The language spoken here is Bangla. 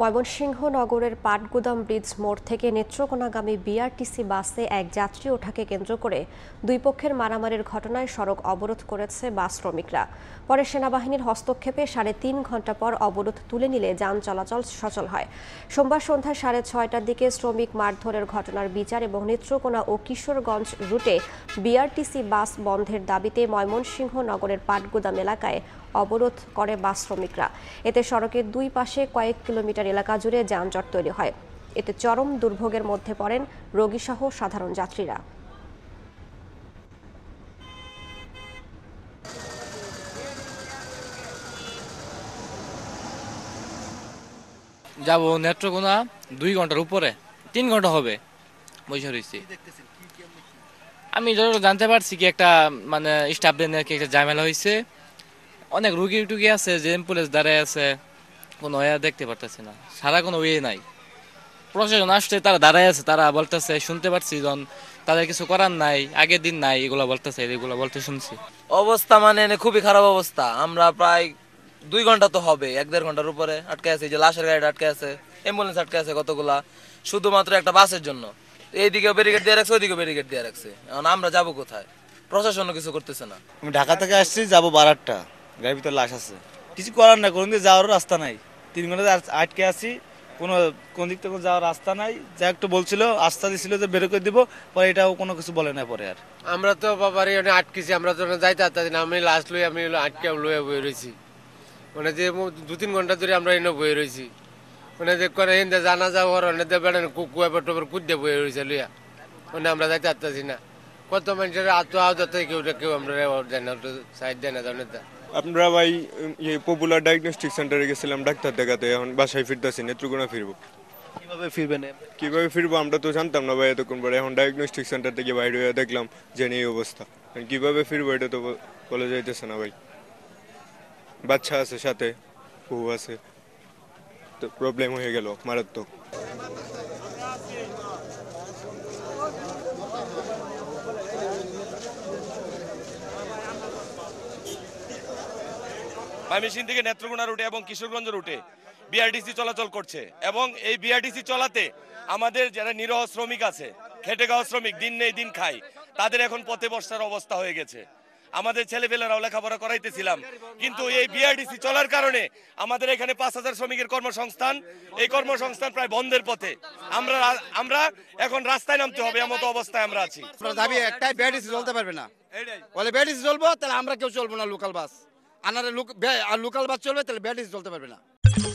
ময়মনসিংহ নগরের পাটগুদাম ব্রিজ মোড় থেকে নেত্রকোনাগামী বিআরটিসি বাসে এক যাত্রী ওঠাকে কেন্দ্র করে দুই পক্ষের মারামারির ঘটনায় সড়ক অবরোধ করেছে বাস শ্রমিকরা পরে সেনাবাহিনীর হস্তক্ষেপে সাড়ে তিন ঘন্টা পর অবরোধ তুলে নিলে যান চলাচল সচল হয় সোমবার সন্ধ্যা সাড়ে ছয়টার দিকে শ্রমিক মারধরের ঘটনার বিচার এবং নেত্রকোনা ও কিশোরগঞ্জ রুটে বিআরটিসি বাস বন্ধের দাবিতে ময়মনসিংহ নগরের পাটগুদাম এলাকায় অবরোধ করে বাস শ্রমিকরা এতে সড়কের দুই পাশে কয়েক কিলোমিটার হাসপাতালের এলাকা জুড়ে যানজট তৈরি হয় এতে চরম দুর্ভোগের মধ্যে পড়েন রোগীসহ সাধারণ যাত্রীরা যাব নেত্রকোনা দুই ঘন্টার উপরে তিন ঘন্টা হবে বসে আমি যতটা জানতে পারছি কি একটা মানে স্টাফদের নাকি একটা ঝামেলা হয়েছে অনেক রুগী টুগি আছে যে এম্পুলেন্স দাঁড়ায় আছে কোনো এ দেখতে পারতেছি না সারা কোনো ওয়ে নাই প্রশাসন আসতে তারা দাঁড়ায় আছে তারা বলতেছে শুনতে পারছি জন তাদের কিছু করার নাই আগের দিন নাই এগুলো বলতেছে এগুলো বলতে শুনছি অবস্থা মানে খুবই খারাপ অবস্থা আমরা প্রায় দুই ঘন্টা তো হবে এক দেড় ঘন্টার উপরে আটকে আছে যে লাশের গাড়িটা আটকে আছে অ্যাম্বুলেন্স আটকে আছে কতগুলা শুধুমাত্র একটা বাসের জন্য এইদিকে ব্যারিকেড দিয়ে রাখছে ওইদিকে ব্যারিকেড দিয়ে রাখছে এখন আমরা যাব কোথায় প্রশাসনও কিছু করতেছে না আমি ঢাকা থেকে আসছি যাবো বারাটটা গাড়ির ভিতরে লাশ আছে কিছু করার না করুন যাওয়ারও রাস্তা নাই তিন ঘন্টা আটকে আসি কোনো কোন দিক থেকে যাওয়ার রাস্তা নাই যা একটু বলছিল আস্থা দিছিল যে বের করে দিব পরে এটাও কোনো কিছু বলে না পরে আর আমরা তো বাবার এখানে আটকেছি আমরা তো যাই তাড়াতাড়ি না আমি লাস্ট লই আমি আটকে লয়ে বয়ে রয়েছি মানে যে দু তিন ঘন্টা ধরে আমরা এনে বয়ে রয়েছি মানে যে কোনো এনে জানা যাও ওর অনেক বেড়ানো কুকুয়া টোপর কুদ্দে বয়ে রয়েছে লইয়া মানে আমরা যাইতে পারতেছি না কত মানুষের আত্ম আহত কেউ কেউ আমরা জানা সাইড দেয় না জানে আপনারা ভাই পপুলার ডায়াগনস্টিক সেন্টারে গেছিলাম ডাক্তার দেখাতে এখন বাসায় ফিরতেছি নেত্রকোনা ফিরবো কিভাবে ফিরবেন কিভাবে ফিরবো আমরা তো জানতাম না ভাই এতক্ষণ পরে এখন ডায়াগনস্টিক সেন্টার থেকে বাইরে হয়ে দেখলাম যে এই অবস্থা কিভাবে ফিরবো এটা তো বলা যাইতেছে না ভাই বাচ্চা আছে সাথে বউ আছে তো প্রবলেম হয়ে গেল মারাত্মক ময়মনসিং থেকে নেত্রকোনা রুটে এবং কিশোরগঞ্জ রুটে বিআরটিসি চলাচল করছে এবং এই বিআরটিসি চলাতে আমাদের যারা নিরহ শ্রমিক আছে খেটে খাওয়া শ্রমিক দিন নেই দিন খাই তাদের এখন পথে বসার অবস্থা হয়ে গেছে আমাদের ছেলেপেলেরাও লেখাপড়া করাইতেছিলাম কিন্তু এই বিআরটিসি চলার কারণে আমাদের এখানে পাঁচ হাজার শ্রমিকের কর্মসংস্থান এই কর্মসংস্থান প্রায় বন্ধের পথে আমরা আমরা এখন রাস্তায় নামতে হবে এমন অবস্থায় আমরা আছি দাবি একটাই বিআরটিসি চলতে পারবে না বলে বিআরটিসি চলবো তাহলে আমরা কেউ চলবো না লোকাল বাস আনারে লোক আর লোকাল বাস চলবে তাহলে ব্যাটারি চলতে পারবে না